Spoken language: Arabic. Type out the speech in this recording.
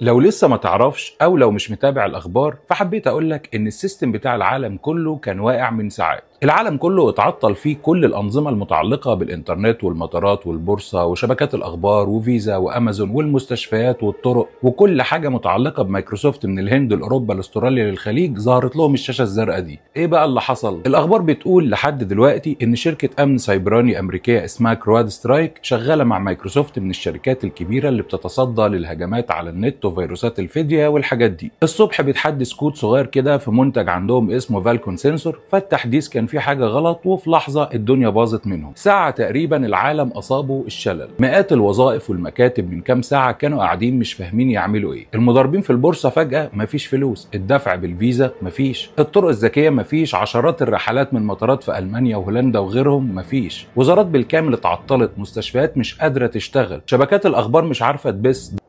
لو لسه ما تعرفش او لو مش متابع الاخبار فحبيت اقولك ان السيستم بتاع العالم كله كان واقع من ساعات العالم كله اتعطل فيه كل الأنظمة المتعلقة بالإنترنت والمطارات والبورصة وشبكات الأخبار وفيزا وأمازون والمستشفيات والطرق وكل حاجة متعلقة بمايكروسوفت من الهند لأوروبا لاستراليا للخليج ظهرت لهم الشاشة الزرقاء دي إيه بقى اللي حصل؟ الأخبار بتقول لحد دلوقتي إن شركة أمن سيبراني أمريكية اسمها كرواد سترايك شغالة مع مايكروسوفت من الشركات الكبيرة اللي بتتصدى للهجمات على النت وفيروسات الفيديا والحاجات دي الصبح بيتحدث كود صغير كده في منتج عندهم اسمه فالكون سنسور فالتحديث كان في حاجه غلط وفي لحظه الدنيا باظت منهم ساعه تقريبا العالم اصابه الشلل مئات الوظائف والمكاتب من كام ساعه كانوا قاعدين مش فاهمين يعملوا ايه المضاربين في البورصه فجاه مفيش فلوس الدفع بالفيزا مفيش الطرق الذكيه مفيش عشرات الرحلات من مطارات في المانيا وهولندا وغيرهم مفيش وزارات بالكامل اتعطلت مستشفيات مش قادره تشتغل شبكات الاخبار مش عارفه تبث